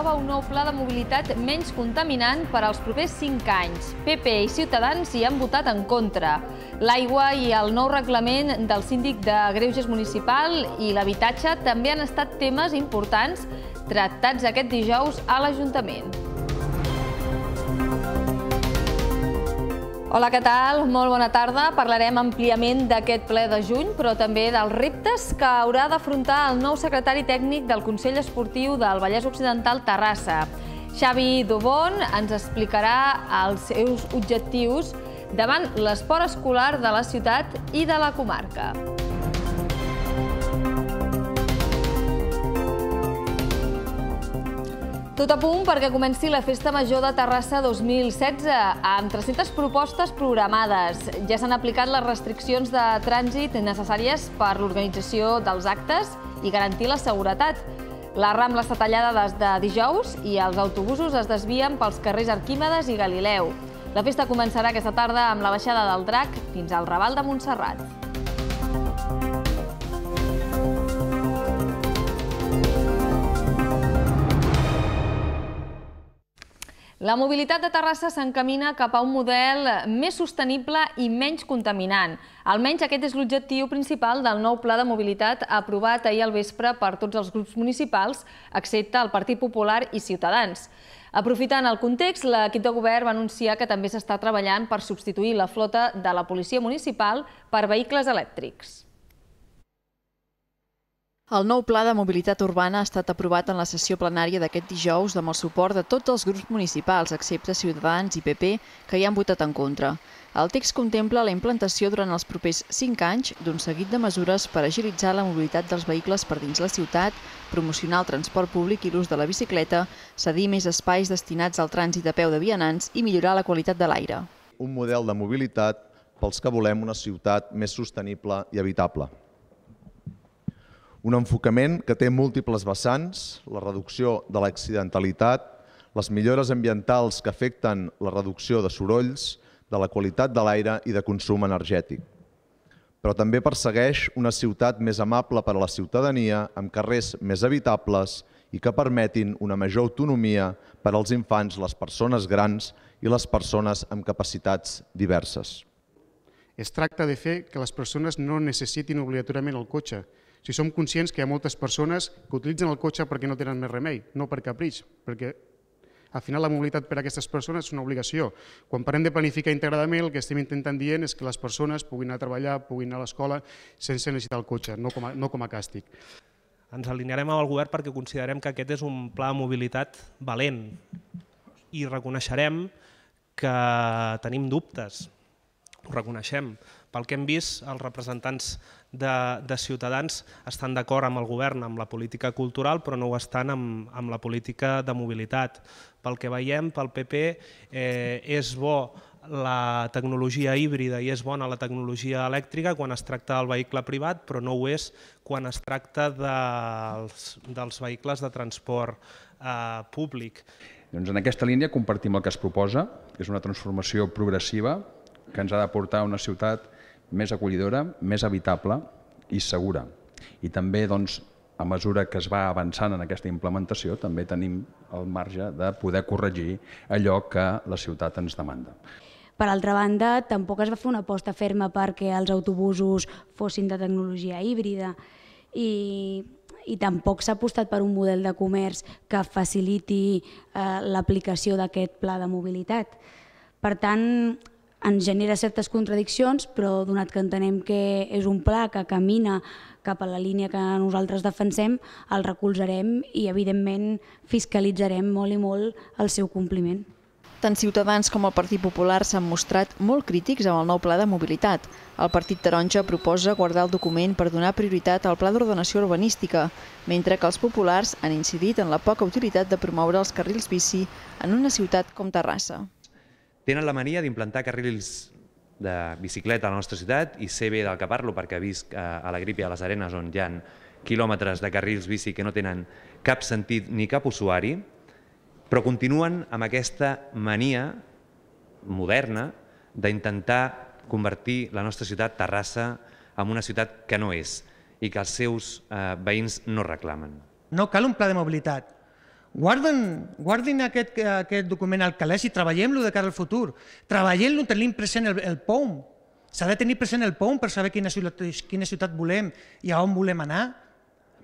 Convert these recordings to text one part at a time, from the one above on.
aprova un nou pla de mobilitat menys contaminant per als propers 5 anys. PP i Ciutadans hi han votat en contra. L'aigua i el nou reglament del síndic de Greuges Municipal i l'habitatge també han estat temes importants tractats aquest dijous a l'Ajuntament. Hola, què tal? Molt bona tarda. Parlarem àmpliament d'aquest ple de juny, però també dels reptes que haurà d'afrontar el nou secretari tècnic del Consell Esportiu del Vallès Occidental Terrassa. Xavi Dobon ens explicarà els seus objectius davant l'esport escolar de la ciutat i de la comarca. Tot a punt perquè comenci la Festa Major de Terrassa 2016, amb 300 propostes programades. Ja s'han aplicat les restriccions de trànsit necessàries per l'organització dels actes i garantir la seguretat. La Rambla està tallada des de dijous i els autobusos es desvien pels carrers Arquímedes i Galileu. La festa començarà aquesta tarda amb la baixada del Drac fins al Raval de Montserrat. La mobilitat de Terrassa s'encamina cap a un model més sostenible i menys contaminant. Almenys aquest és l'objectiu principal del nou pla de mobilitat aprovat ahir al vespre per tots els grups municipals, excepte el Partit Popular i Ciutadans. Aprofitant el context, l'equip de govern va anunciar que també s'està treballant per substituir la flota de la policia municipal per vehicles elèctrics. El nou pla de mobilitat urbana ha estat aprovat en la sessió plenària d'aquest dijous amb el suport de tots els grups municipals, excepte Ciutadans i PP, que hi han votat en contra. El text contempla la implantació durant els propers 5 anys d'un seguit de mesures per agilitzar la mobilitat dels vehicles per dins la ciutat, promocionar el transport públic i l'ús de la bicicleta, cedir més espais destinats al trànsit a peu de vianants i millorar la qualitat de l'aire. Un model de mobilitat pels que volem una ciutat més sostenible i habitable. Un enfocament que té múltiples vessants, la reducció de l'accidentalitat, les millores ambientals que afecten la reducció de sorolls, de la qualitat de l'aire i de consum energètic. Però també persegueix una ciutat més amable per a la ciutadania, amb carrers més habitables i que permetin una major autonomia per als infants, les persones grans i les persones amb capacitats diverses. Es tracta de fer que les persones no necessitin obligatoriament el cotxe, si som conscients que hi ha moltes persones que utilitzen el cotxe perquè no tenen més remei, no per capritx, perquè al final la mobilitat per a aquestes persones és una obligació. Quan parlem de planificar integradament, el que estem intentant dient és que les persones puguin anar a treballar, puguin anar a l'escola sense necessitar el cotxe, no com a, no com a càstig. Ens alinearem amb el govern perquè considerem que aquest és un pla de mobilitat valent i reconeixerem que tenim dubtes, ho reconeixem. Pel que hem vist, els representants de, de ciutadans estan d'acord amb el govern, amb la política cultural, però no ho estan amb, amb la política de mobilitat. Pel que veiem, pel PP eh, és bo la tecnologia híbrida i és bona la tecnologia elèctrica quan es tracta del vehicle privat, però no ho és quan es tracta dels, dels vehicles de transport eh, públic. Doncs en aquesta línia compartim el que es proposa, és una transformació progressiva que ens ha de portar a una ciutat més acollidora, més habitable i segura. I també, doncs, a mesura que es va avançant en aquesta implementació, també tenim el marge de poder corregir allò que la ciutat ens demanda. Per altra banda, tampoc es va fer una aposta ferma perquè els autobusos fossin de tecnologia híbrida i, i tampoc s'ha apostat per un model de comerç que faciliti eh, l'aplicació d'aquest pla de mobilitat. Per tant, ens genera certes contradiccions, però donat que entenem que és un pla que camina cap a la línia que nosaltres defensem, el recolzarem i, evidentment, fiscalitzarem molt i molt el seu compliment. Tant Ciutadans com el Partit Popular s'han mostrat molt crítics amb el nou pla de mobilitat. El Partit Taronja proposa guardar el document per donar prioritat al pla d'ordenació urbanística, mentre que els populars han incidit en la poca utilitat de promoure els carrils bici en una ciutat com Terrassa tenen la mania d'implantar carrils de bicicleta a la nostra ciutat i sé bé del que parlo perquè visc a, a la Gripe, a les Arenes, on hi ha quilòmetres de carrils bici que no tenen cap sentit ni cap usuari, però continuen amb aquesta mania moderna d'intentar convertir la nostra ciutat, Terrassa, en una ciutat que no és i que els seus eh, veïns no reclamen. No cal un pla de mobilitat, Guarden, guardin aquest, aquest document al calaix i treballem-lo de cara al futur. Treballem-lo tenim present el, el POM. S'ha de tenir present el POM per saber quina ciutat, quina ciutat volem i a on volem anar.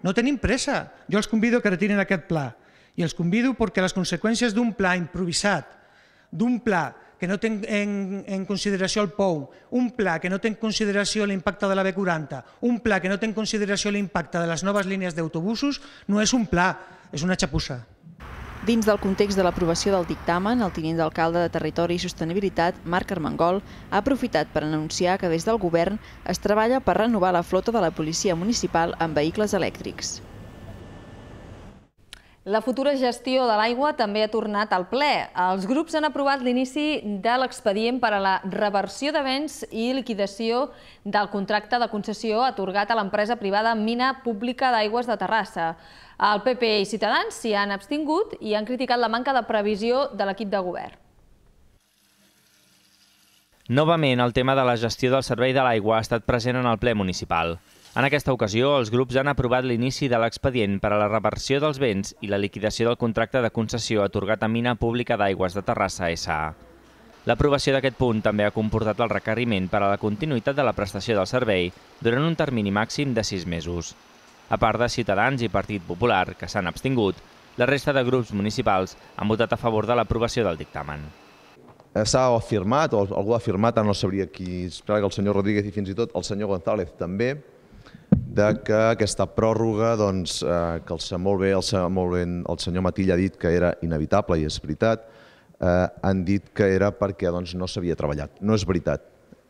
No tenim pressa. Jo els convido que retirin aquest pla. I els convido perquè les conseqüències d'un pla improvisat, d'un pla que no té en, en consideració el POU, un pla que no té en consideració l'impacte de la B40, un pla que no té en consideració l'impacte de les noves línies d'autobusos, no és un pla, és una xapussa. Dins del context de l'aprovació del dictamen, el tinent d'alcalde de Territori i Sostenibilitat, Marc Armengol, ha aprofitat per anunciar que des del govern es treballa per renovar la flota de la policia municipal amb vehicles elèctrics. La futura gestió de l'aigua també ha tornat al ple. Els grups han aprovat l'inici de l'expedient per a la reversió de béns i liquidació del contracte de concessió atorgat a l'empresa privada Mina Pública d'Aigües de Terrassa. El PP i Ciutadans s'hi han abstingut i han criticat la manca de previsió de l'equip de govern. Novament, el tema de la gestió del servei de l'aigua ha estat present en el ple municipal. En aquesta ocasió, els grups han aprovat l'inici de l'expedient per a la reversió dels béns i la liquidació del contracte de concessió atorgat a Mina Pública d'Aigües de Terrassa S.A. L'aprovació d'aquest punt també ha comportat el requeriment per a la continuïtat de la prestació del servei durant un termini màxim de sis mesos. A part de Ciutadans i Partit Popular, que s'han abstingut, la resta de grups municipals han votat a favor de l'aprovació del dictamen. S'ha afirmat, o algú ha afirmat, ara no sabria qui, espera que el senyor Rodríguez i fins i tot el senyor González també, de que aquesta pròrroga, doncs, eh, que el, molt bé, el, molt ben, el senyor Matilla ha dit que era inevitable i és veritat, eh, han dit que era perquè doncs, no s'havia treballat. No és veritat.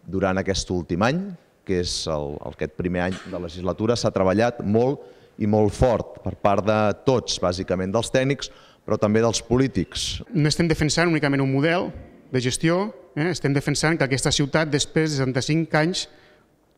Durant aquest últim any, que és el, aquest primer any de legislatura, s'ha treballat molt i molt fort per part de tots, bàsicament dels tècnics, però també dels polítics. No estem defensant únicament un model de gestió, eh? estem defensant que aquesta ciutat, després de 65 anys,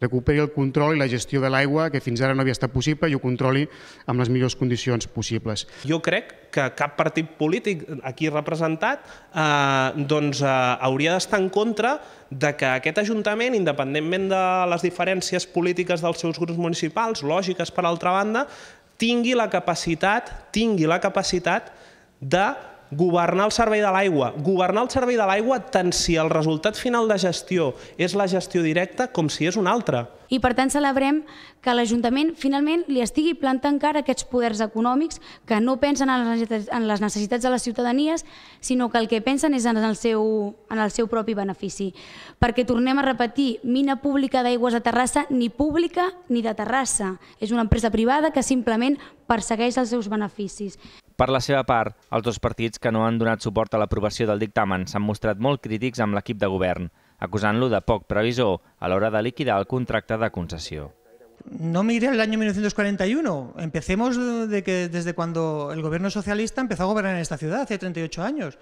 recuperi el control i la gestió de l'aigua que fins ara no havia estat possible i ho controli amb les millors condicions possibles. Jo crec que cap partit polític aquí representat eh, doncs, eh, hauria d'estar en contra de que aquest Ajuntament, independentment de les diferències polítiques dels seus grups municipals, lògiques per altra banda, tingui la capacitat, tingui la capacitat de governar el servei de l'aigua. Governar el servei de l'aigua tant si el resultat final de gestió és la gestió directa com si és un altra. I per tant celebrem que l'Ajuntament finalment li estigui plantant cara aquests poders econòmics que no pensen en les necessitats de les ciutadanies, sinó que el que pensen és en el seu, en el seu propi benefici. Perquè tornem a repetir, mina pública d'aigües de Terrassa ni pública ni de Terrassa. És una empresa privada que simplement persegueix els seus beneficis. Per la seva part, els dos partits que no han donat suport a l'aprovació del dictamen s'han mostrat molt crítics amb l'equip de govern, acusant-lo de poc previsor a l'hora de liquidar el contracte de concessió. No mire el año 1941. Empecemos de que desde cuando el gobierno socialista empezó a gobernar en esta ciudad, hace 38 años.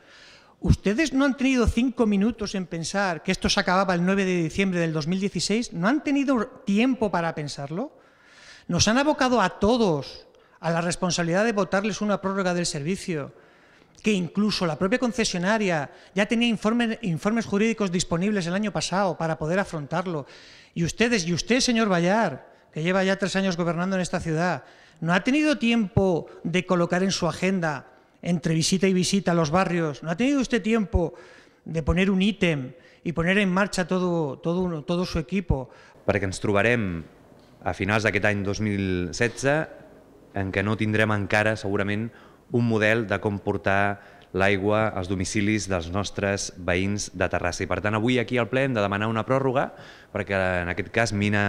¿Ustedes no han tenido cinco minutos en pensar que esto se acababa el 9 de diciembre del 2016? ¿No han tenido tiempo para pensarlo? Nos han abocado a todos a la responsabilidad de votarles una prórroga del servicio, que incluso la propia concesionaria ya tenía informes, informes jurídicos disponibles el año pasado para poder afrontarlo. Y ustedes, y usted, señor Vallar, que lleva ya tres años gobernando en esta ciudad, ¿no ha tenido tiempo de colocar en su agenda, entre visita y visita, los barrios? ¿No ha tenido usted tiempo de poner un ítem y poner en marcha todo, todo, todo su equipo? que nos trobarem a finals d'aquest any 2016 en què no tindrem encara segurament un model de com portar l'aigua als domicilis dels nostres veïns de Terrassa. I per tant, avui aquí al ple hem de demanar una pròrroga perquè en aquest cas Mina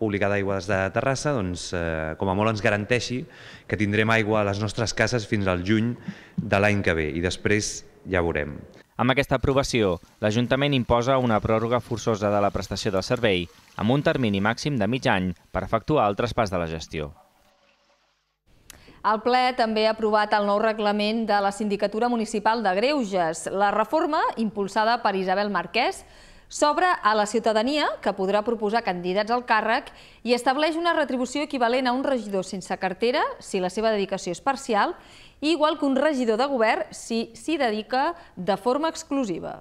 Pública d'Aigües de Terrassa doncs, eh, com a molt ens garanteixi que tindrem aigua a les nostres cases fins al juny de l'any que ve i després ja veurem. Amb aquesta aprovació, l'Ajuntament imposa una pròrroga forçosa de la prestació del servei amb un termini màxim de mig any per efectuar el traspàs de la gestió. El ple també ha aprovat el nou reglament de la Sindicatura Municipal de Greuges. La reforma, impulsada per Isabel Marquès, s'obre a la ciutadania, que podrà proposar candidats al càrrec, i estableix una retribució equivalent a un regidor sense cartera, si la seva dedicació és parcial, igual que un regidor de govern si s'hi dedica de forma exclusiva.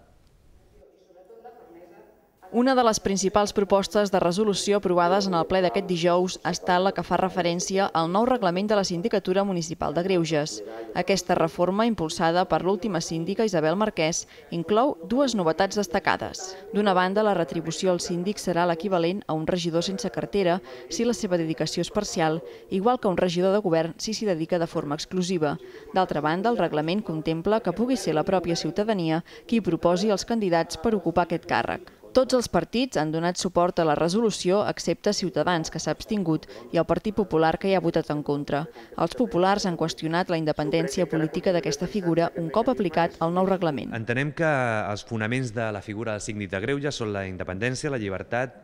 Una de les principals propostes de resolució aprovades en el ple d'aquest dijous ha estat la que fa referència al nou reglament de la Sindicatura Municipal de Greuges. Aquesta reforma, impulsada per l'última síndica Isabel Marquès, inclou dues novetats destacades. D'una banda, la retribució al síndic serà l'equivalent a un regidor sense cartera si la seva dedicació és parcial, igual que un regidor de govern si s'hi dedica de forma exclusiva. D'altra banda, el reglament contempla que pugui ser la pròpia ciutadania qui proposi els candidats per ocupar aquest càrrec. Tots els partits han donat suport a la resolució, excepte Ciutadans, que s'ha abstingut, i el Partit Popular, que hi ha votat en contra. Els populars han qüestionat la independència política d'aquesta figura un cop aplicat el nou reglament. Entenem que els fonaments de la figura del signi de Greuja són la independència, la llibertat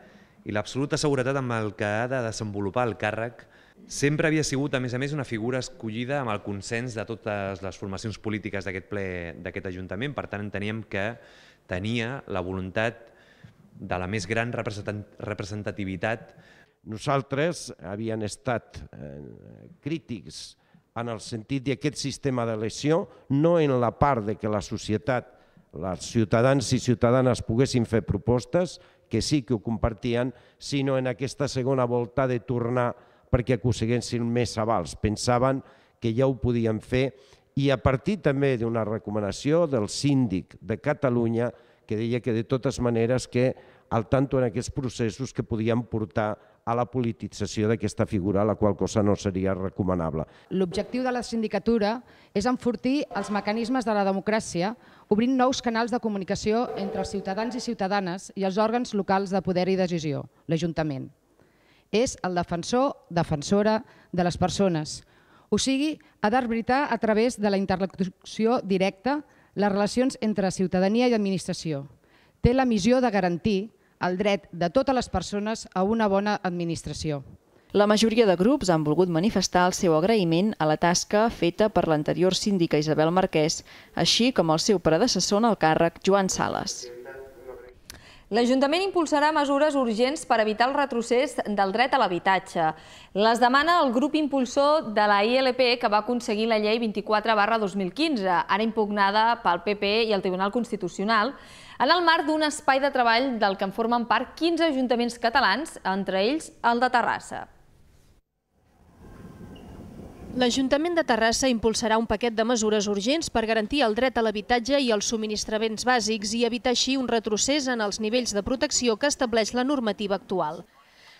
i l'absoluta seguretat amb el que ha de desenvolupar el càrrec Sempre havia sigut, a més a més, una figura escollida amb el consens de totes les formacions polítiques d'aquest ple d'aquest Ajuntament, per tant enteníem que tenia la voluntat de la més gran representativitat. Nosaltres havien estat eh, crítics en el sentit d'aquest sistema d'elecció, no en la part de que la societat, els ciutadans i ciutadanes poguessin fer propostes, que sí que ho compartien, sinó en aquesta segona volta de tornar perquè aconseguessin més avals. Pensaven que ja ho podien fer i a partir també d'una recomanació del síndic de Catalunya que deia que de totes maneres que al tanto en aquests processos que podien portar a la politització d'aquesta figura, la qual cosa no seria recomanable. L'objectiu de la sindicatura és enfortir els mecanismes de la democràcia, obrint nous canals de comunicació entre els ciutadans i ciutadanes i els òrgans locals de poder i decisió, l'Ajuntament. És el defensor, defensora de les persones, o sigui, ha d'arbitar a través de la interlocució directa les relacions entre ciutadania i administració. Té la missió de garantir el dret de totes les persones a una bona administració. La majoria de grups han volgut manifestar el seu agraïment a la tasca feta per l'anterior síndica Isabel Marquès, així com al seu predecessor en el càrrec, Joan Sales. L'Ajuntament impulsarà mesures urgents per evitar el retrocés del dret a l'habitatge. Les demana el grup impulsor de la ILP que va aconseguir la llei 24 2015, ara impugnada pel PP e i el Tribunal Constitucional, en el marc d'un espai de treball del que en formen part 15 ajuntaments catalans, entre ells el de Terrassa. L'Ajuntament de Terrassa impulsarà un paquet de mesures urgents per garantir el dret a l'habitatge i els subministraments bàsics i evitar així un retrocés en els nivells de protecció que estableix la normativa actual.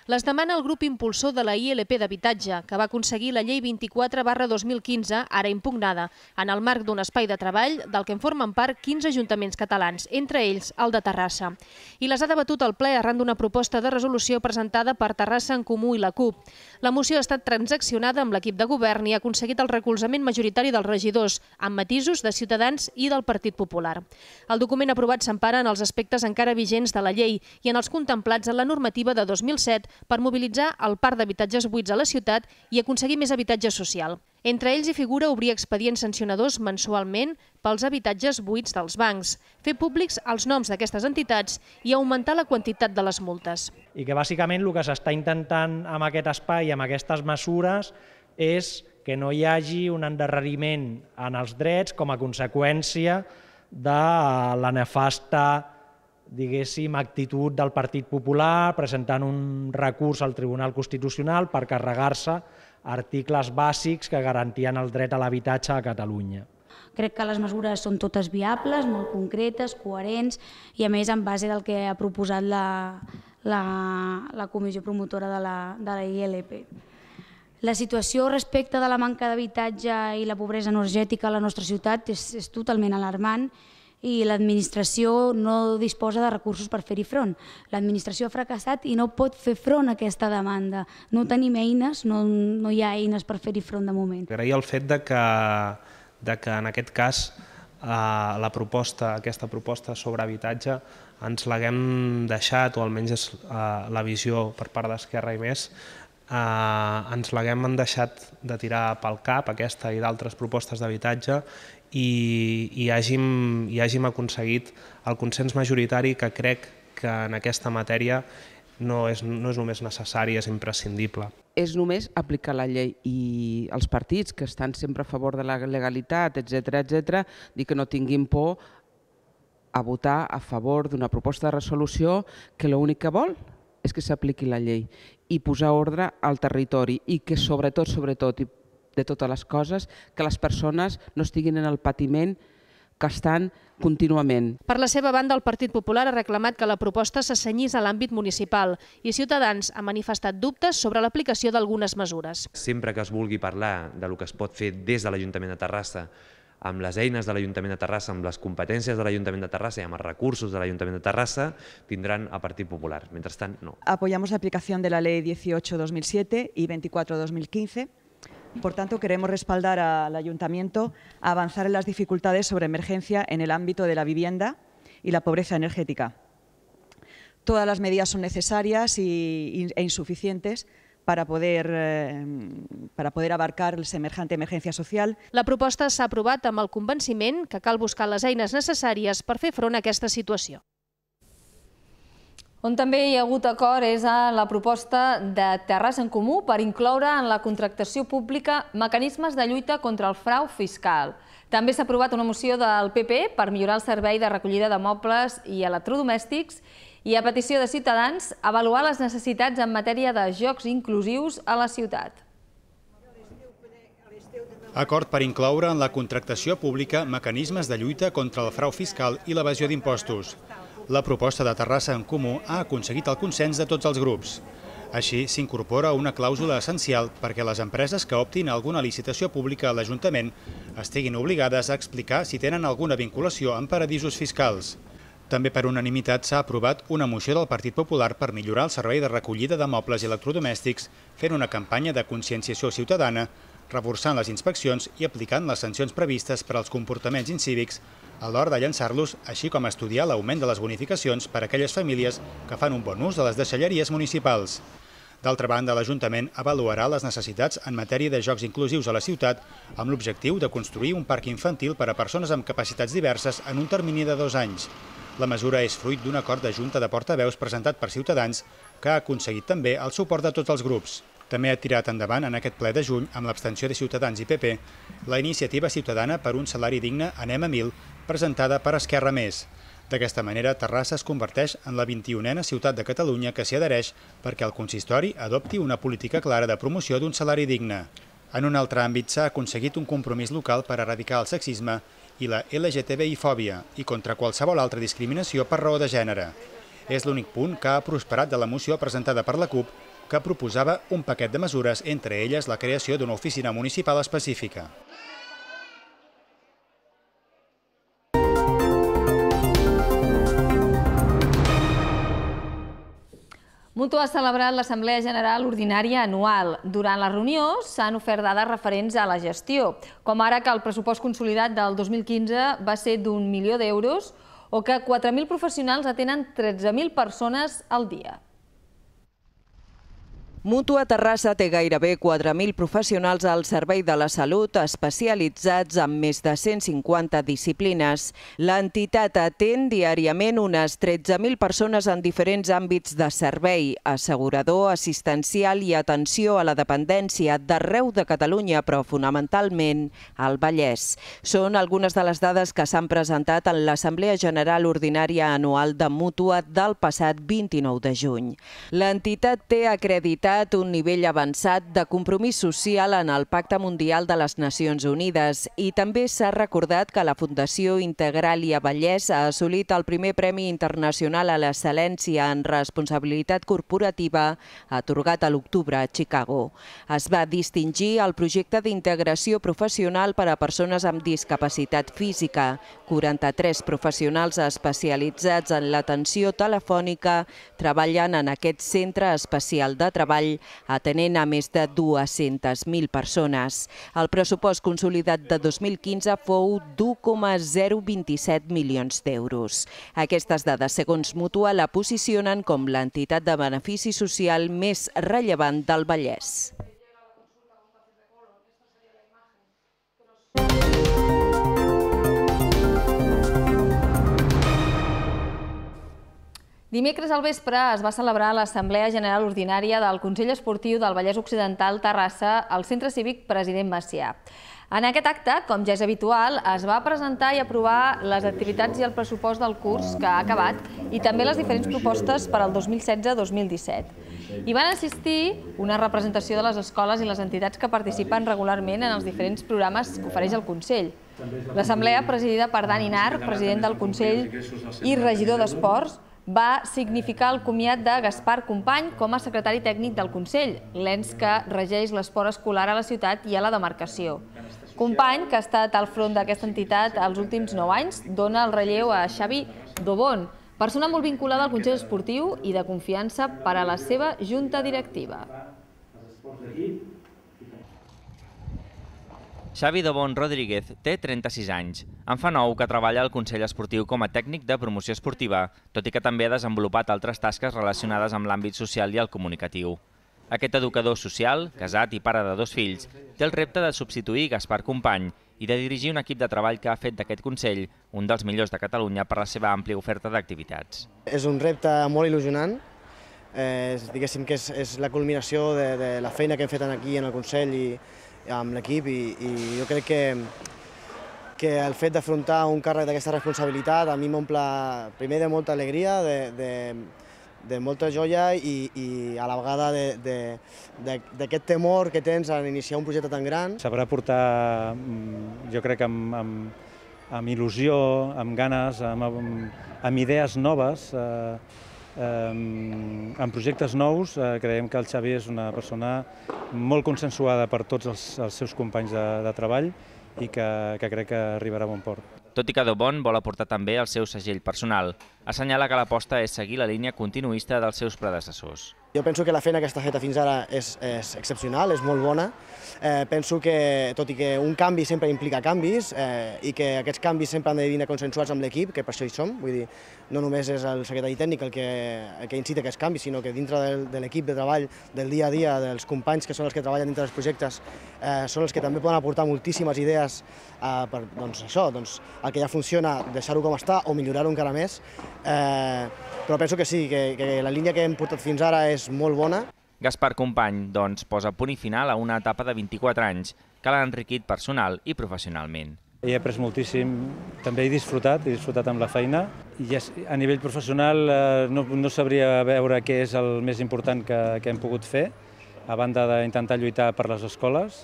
Les demana el grup impulsor de la ILP d'habitatge, que va aconseguir la llei 24 barra 2015, ara impugnada, en el marc d'un espai de treball del que en formen part 15 ajuntaments catalans, entre ells el de Terrassa. I les ha debatut el ple arran d'una proposta de resolució presentada per Terrassa en Comú i la CUP. La moció ha estat transaccionada amb l'equip de govern i ha aconseguit el recolzament majoritari dels regidors, amb matisos de Ciutadans i del Partit Popular. El document aprovat s'empara en els aspectes encara vigents de la llei i en els contemplats en la normativa de 2007 per mobilitzar el parc d'habitatges buits a la ciutat i aconseguir més habitatge social. Entre ells hi figura obrir expedients sancionadors mensualment pels habitatges buits dels bancs, fer públics els noms d'aquestes entitats i augmentar la quantitat de les multes. I que bàsicament el que s'està intentant amb aquest espai, amb aquestes mesures, és que no hi hagi un endarreriment en els drets com a conseqüència de la nefasta diguéssim, actitud del Partit Popular presentant un recurs al Tribunal Constitucional per carregar-se articles bàsics que garantien el dret a l'habitatge a Catalunya. Crec que les mesures són totes viables, molt concretes, coherents i a més en base del que ha proposat la, la, la comissió promotora de la, de la ILP. La situació respecte de la manca d'habitatge i la pobresa energètica a la nostra ciutat és, és totalment alarmant i l'administració no disposa de recursos per fer-hi front. L'administració ha fracassat i no pot fer front a aquesta demanda. No tenim eines, no, no hi ha eines per fer-hi front de moment. Agrair el fet de que, de que en aquest cas eh, la proposta, aquesta proposta sobre habitatge ens l'haguem deixat, o almenys és eh, la visió per part d'Esquerra i més, eh, ens l'haguem deixat de tirar pel cap, aquesta i d'altres propostes d'habitatge, i, i, hàgim, i hàgim aconseguit el consens majoritari que crec que en aquesta matèria no és, no és només necessari, és imprescindible. És només aplicar la llei i els partits que estan sempre a favor de la legalitat, etc etc, dir que no tinguin por a votar a favor d'una proposta de resolució que l'únic que vol és que s'apliqui la llei i posar ordre al territori i que sobretot, sobretot, i de totes les coses, que les persones no estiguin en el patiment que estan contínuament. Per la seva banda, el Partit Popular ha reclamat que la proposta s'assenyís a l'àmbit municipal i Ciutadans ha manifestat dubtes sobre l'aplicació d'algunes mesures. Sempre que es vulgui parlar de lo que es pot fer des de l'Ajuntament de Terrassa amb les eines de l'Ajuntament de Terrassa, amb les competències de l'Ajuntament de Terrassa i amb els recursos de l'Ajuntament de Terrassa, tindran a Partit Popular. Mentrestant, no. Apoyamos la aplicación de la Ley 18-2007 y 24-2015 Por tanto, queremos respaldar al Ayuntamiento a avanzar en las dificultades sobre emergencia en el ámbito de la vivienda y la pobreza energética. Todas las medidas son necesarias y, e insuficientes para poder, eh, para poder abarcar la semejante emergencia social. La proposta s'ha aprovat amb el convenciment que cal buscar les eines necessàries per fer front a aquesta situació. On també hi ha hagut acord és a la proposta de Terres en Comú per incloure en la contractació pública mecanismes de lluita contra el frau fiscal. També s'ha aprovat una moció del PP per millorar el servei de recollida de mobles i electrodomèstics i, a petició de Ciutadans, avaluar les necessitats en matèria de jocs inclusius a la ciutat. Acord per incloure en la contractació pública mecanismes de lluita contra el frau fiscal i l'evasió d'impostos. La proposta de Terrassa en Comú ha aconseguit el consens de tots els grups. Així, s'incorpora una clàusula essencial perquè les empreses que optin a alguna licitació pública a l'Ajuntament estiguin obligades a explicar si tenen alguna vinculació amb paradisos fiscals. També per unanimitat s'ha aprovat una moció del Partit Popular per millorar el servei de recollida de mobles i electrodomèstics fent una campanya de conscienciació ciutadana reforçant les inspeccions i aplicant les sancions previstes per als comportaments incívics a l'hora de llançar-los, així com estudiar l'augment de les bonificacions per a aquelles famílies que fan un bon ús de les deixalleries municipals. D'altra banda, l'Ajuntament avaluarà les necessitats en matèria de jocs inclusius a la ciutat amb l'objectiu de construir un parc infantil per a persones amb capacitats diverses en un termini de dos anys. La mesura és fruit d'un acord de Junta de Portaveus presentat per Ciutadans que ha aconseguit també el suport de tots els grups també ha tirat endavant en aquest ple de juny, amb l'abstenció de Ciutadans i PP, la iniciativa ciutadana per un salari digne Anem a 1000, presentada per Esquerra Més. D'aquesta manera, Terrassa es converteix en la 21a ciutat de Catalunya que s'hi adhereix perquè el consistori adopti una política clara de promoció d'un salari digne. En un altre àmbit s'ha aconseguit un compromís local per erradicar el sexisme i la LGTBI-fòbia i contra qualsevol altra discriminació per raó de gènere. És l'únic punt que ha prosperat de la moció presentada per la CUP que proposava un paquet de mesures, entre elles la creació d'una oficina municipal específica. Mutu ha celebrat l'Assemblea General Ordinària Anual. Durant la reunió s'han ofert dades referents a la gestió, com ara que el pressupost consolidat del 2015 va ser d'un milió d'euros o que 4.000 professionals atenen 13.000 persones al dia. Mútua Terrassa té gairebé 4.000 professionals al servei de la salut especialitzats en més de 150 disciplines. L'entitat atén diàriament unes 13.000 persones en diferents àmbits de servei, assegurador, assistencial i atenció a la dependència d'arreu de Catalunya, però fonamentalment al Vallès. Són algunes de les dades que s'han presentat en l'Assemblea General Ordinària Anual de Mútua del passat 29 de juny. L'entitat té acreditat fixat un nivell avançat de compromís social en el Pacte Mundial de les Nacions Unides i també s'ha recordat que la Fundació Integràlia Vallès ha assolit el primer Premi Internacional a l'Excel·lència en Responsabilitat Corporativa atorgat a l'octubre a Chicago. Es va distingir el projecte d'integració professional per a persones amb discapacitat física. 43 professionals especialitzats en l'atenció telefònica treballen en aquest centre especial de treball treball, atenent a més de 200.000 persones. El pressupost consolidat de 2015 fou d'1,027 milions d'euros. Aquestes dades, segons Mutua, la posicionen com l'entitat de benefici social més rellevant del Vallès. Thank you. Dimecres al vespre es va celebrar l'Assemblea General Ordinària del Consell Esportiu del Vallès Occidental Terrassa al Centre Cívic President Macià. En aquest acte, com ja és habitual, es va presentar i aprovar les activitats i el pressupost del curs que ha acabat i també les diferents propostes per al 2016-2017. Hi van assistir una representació de les escoles i les entitats que participen regularment en els diferents programes que ofereix el Consell. L'assemblea, presidida per Dani Nar, president del Consell i regidor d'Esports, va significar el comiat de Gaspar Company com a secretari tècnic del Consell, l'ens que regeix l'esport escolar a la ciutat i a la demarcació. Company, que ha estat al front d'aquesta entitat els últims 9 anys, dona el relleu a Xavi Dobon, persona molt vinculada al Consell Esportiu i de confiança per a la seva junta directiva. Xavi Dobon Rodríguez té 36 anys. En fa nou que treballa al Consell Esportiu com a tècnic de promoció esportiva, tot i que també ha desenvolupat altres tasques relacionades amb l'àmbit social i el comunicatiu. Aquest educador social, casat i pare de dos fills, té el repte de substituir Gaspar Company i de dirigir un equip de treball que ha fet d'aquest Consell un dels millors de Catalunya per la seva àmplia oferta d'activitats. És un repte molt il·lusionant, eh, diguéssim que és, és la culminació de, de la feina que hem fet aquí en el Consell i, amb l'equip i, i jo crec que, que el fet d'afrontar un càrrec d'aquesta responsabilitat a mi m'omple primer de molta alegria, de, de, de molta joia i, i a la vegada d'aquest temor que tens en iniciar un projecte tan gran. Sabrà portar, mm, jo crec, amb, amb, amb il·lusió, amb ganes, amb, amb, amb idees noves, eh, en projectes nous. Eh, creiem que el Xavi és una persona molt consensuada per tots els, els seus companys de, de treball i que, que crec que arribarà a bon port. Tot i que Dobon vol aportar també el seu segell personal, assenyala que l'aposta és seguir la línia continuista dels seus predecessors. Jo penso que la feina que està feta fins ara és, és excepcional, és molt bona. Eh, penso que, tot i que un canvi sempre implica canvis, eh, i que aquests canvis sempre han de venir consensuats amb l'equip, que per això hi som, vull dir, no només és el secretari tècnic el que, el que incita aquests canvis, sinó que dintre de, de l'equip de treball, del dia a dia, dels companys que són els que treballen dintre dels projectes, eh, són els que també poden aportar moltíssimes idees eh, per, doncs, això, doncs, el que ja funciona, deixar-ho com està o millorar-ho encara més. Eh, però penso que sí, que, que la línia que hem portat fins ara és és molt bona. Gaspar Company, doncs, posa punt i final a una etapa de 24 anys que l'ha enriquit personal i professionalment. He après moltíssim, també he disfrutat, he disfrutat amb la feina. I a nivell professional eh, no, no sabria veure què és el més important que, que hem pogut fer, a banda d'intentar lluitar per les escoles.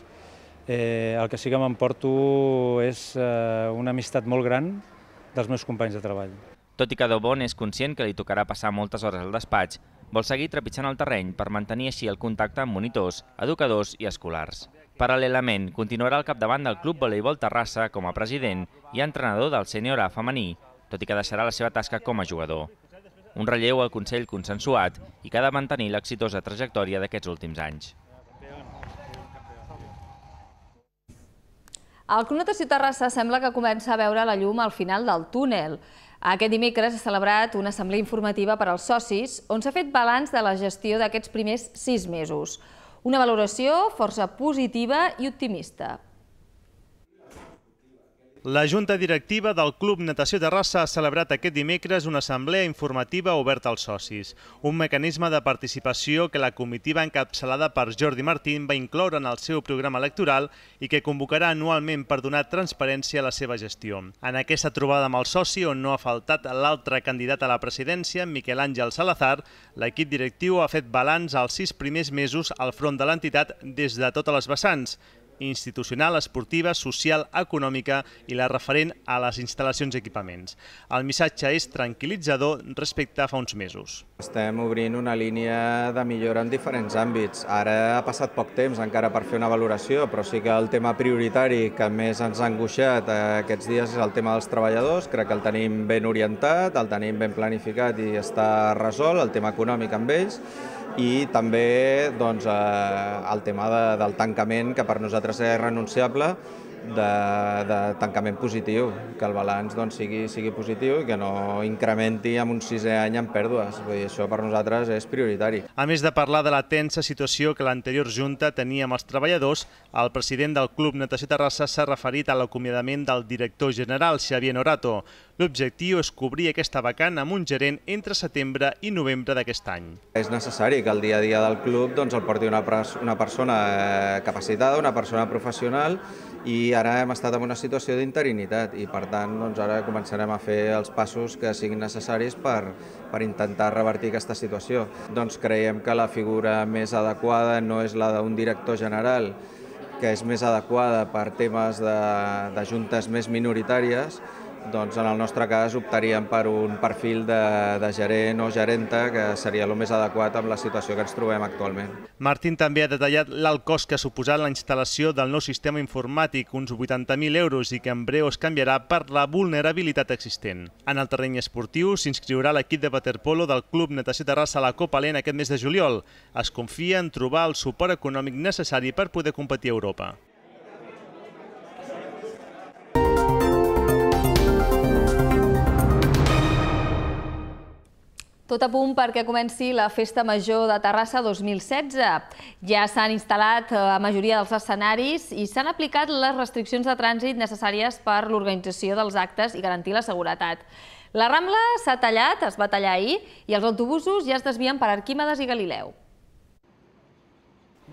Eh, el que sí que m'emporto és eh, una amistat molt gran dels meus companys de treball. Tot i que Dobon és conscient que li tocarà passar moltes hores al despatx, vol seguir trepitjant el terreny per mantenir així el contacte amb monitors, educadors i escolars. Paral·lelament, continuarà al capdavant del Club Voleibol Terrassa com a president i entrenador del sènior A femení, tot i que deixarà la seva tasca com a jugador. Un relleu al Consell consensuat i que ha de mantenir l'exitosa trajectòria d'aquests últims anys. El Club Natació Terrassa sembla que comença a veure la llum al final del túnel. Aquest dimecres s'ha celebrat una assemblea informativa per als socis on s'ha fet balanç de la gestió d'aquests primers sis mesos. Una valoració força positiva i optimista. La Junta Directiva del Club Natació Terrassa ha celebrat aquest dimecres una assemblea informativa oberta als socis, un mecanisme de participació que la comitiva encapçalada per Jordi Martín va incloure en el seu programa electoral i que convocarà anualment per donar transparència a la seva gestió. En aquesta trobada amb el soci, on no ha faltat l'altre candidat a la presidència, Miquel Àngel Salazar, l'equip directiu ha fet balanç als sis primers mesos al front de l'entitat des de totes les vessants, institucional, esportiva, social, econòmica i la referent a les instal·lacions i equipaments. El missatge és tranquil·litzador respecte a fa uns mesos. Estem obrint una línia de millora en diferents àmbits. Ara ha passat poc temps encara per fer una valoració, però sí que el tema prioritari que més ens ha angoixat aquests dies és el tema dels treballadors. Crec que el tenim ben orientat, el tenim ben planificat i està resolt, el tema econòmic amb ells i també doncs, eh, el tema de, del tancament, que per nosaltres és renunciable, de, de tancament positiu, que el balanç doncs, sigui, sigui positiu i que no incrementi en un sisè any en pèrdues. Vull dir, això per nosaltres és prioritari. A més de parlar de la tensa situació que l'anterior Junta tenia amb els treballadors, el president del Club Natació Terrassa s'ha referit a l'acomiadament del director general, Xavier Norato. L'objectiu és cobrir aquesta vacant amb un gerent entre setembre i novembre d'aquest any. És necessari que el dia a dia del club doncs, el porti una, una persona eh, capacitada, una persona professional, i ara hem estat en una situació d'interinitat i per tant doncs, ara començarem a fer els passos que siguin necessaris per, per intentar revertir aquesta situació. Doncs creiem que la figura més adequada no és la d'un director general, que és més adequada per temes de, de juntes més minoritàries, doncs en el nostre cas optaríem per un perfil de, de gerent o gerenta que seria el més adequat amb la situació que ens trobem actualment. Martín també ha detallat l'alt cost que ha suposat la instal·lació del nou sistema informàtic, uns 80.000 euros, i que en breu es canviarà per la vulnerabilitat existent. En el terreny esportiu s'inscriurà l'equip de waterpolo del Club Natació Terrassa a la Copa Lent aquest mes de juliol. Es confia en trobar el suport econòmic necessari per poder competir a Europa. Tot a punt perquè comenci la Festa Major de Terrassa 2016. Ja s'han instal·lat eh, la majoria dels escenaris i s'han aplicat les restriccions de trànsit necessàries per l'organització dels actes i garantir la seguretat. La Rambla s'ha tallat, es va tallar ahir, i els autobusos ja es desvien per Arquímedes i Galileu.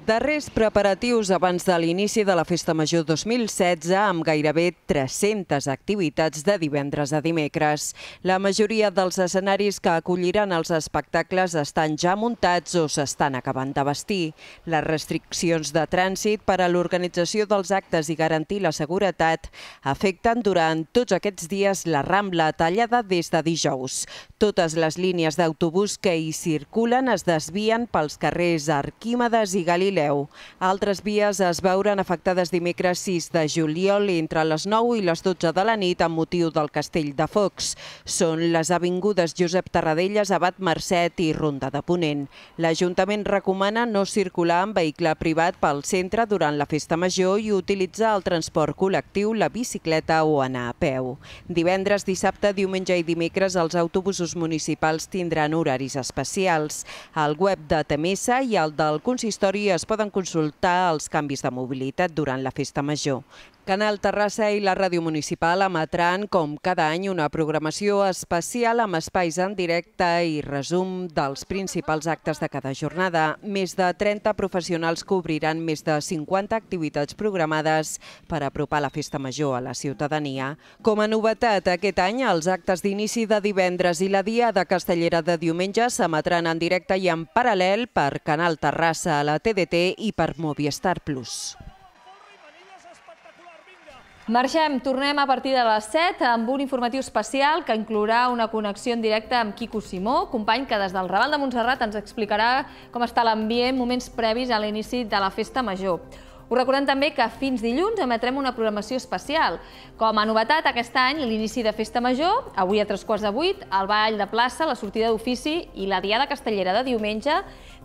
Darrers preparatius abans de l'inici de la Festa Major 2016 amb gairebé 300 activitats de divendres a dimecres. La majoria dels escenaris que acolliran els espectacles estan ja muntats o s'estan acabant de vestir. Les restriccions de trànsit per a l'organització dels actes i garantir la seguretat afecten durant tots aquests dies la Rambla tallada des de dijous. Totes les línies d'autobús que hi circulen es desvien pels carrers Arquímedes i Galil Galileu. Altres vies es veuren afectades dimecres 6 de juliol entre les 9 i les 12 de la nit amb motiu del castell de Focs. Són les avingudes Josep Tarradellas, Abat Mercet i Ronda de Ponent. L'Ajuntament recomana no circular amb vehicle privat pel centre durant la festa major i utilitzar el transport col·lectiu, la bicicleta o anar a peu. Divendres, dissabte, diumenge i dimecres els autobusos municipals tindran horaris especials. Al web de Temesa i al del consistori es es poden consultar els canvis de mobilitat durant la festa major. Canal Terrassa i la Ràdio Municipal emetran, com cada any, una programació especial amb espais en directe i resum dels principals actes de cada jornada. Més de 30 professionals cobriran més de 50 activitats programades per apropar la Festa Major a la ciutadania. Com a novetat, aquest any els actes d'inici de divendres i la dia de Castellera de diumenge s'emetran en directe i en paral·lel per Canal Terrassa a la TDT i per Movistar Plus. Marxem, tornem a partir de les 7 amb un informatiu especial que inclourà una connexió en directe amb Quico Simó, company que des del Raval de Montserrat ens explicarà com està l'ambient moments previs a l'inici de la Festa Major. Us recordem també que fins dilluns emetrem una programació especial. Com a novetat, aquest any, l'inici de Festa Major, avui a tres quarts de vuit, el ball de plaça, la sortida d'ofici i la Diada Castellera de diumenge,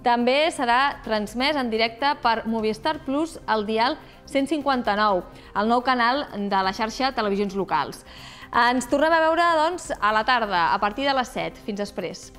també serà transmès en directe per Movistar Plus al dial 159, el nou canal de la xarxa Televisions Locals. Ens tornem a veure, doncs, a la tarda, a partir de les 7. Fins després.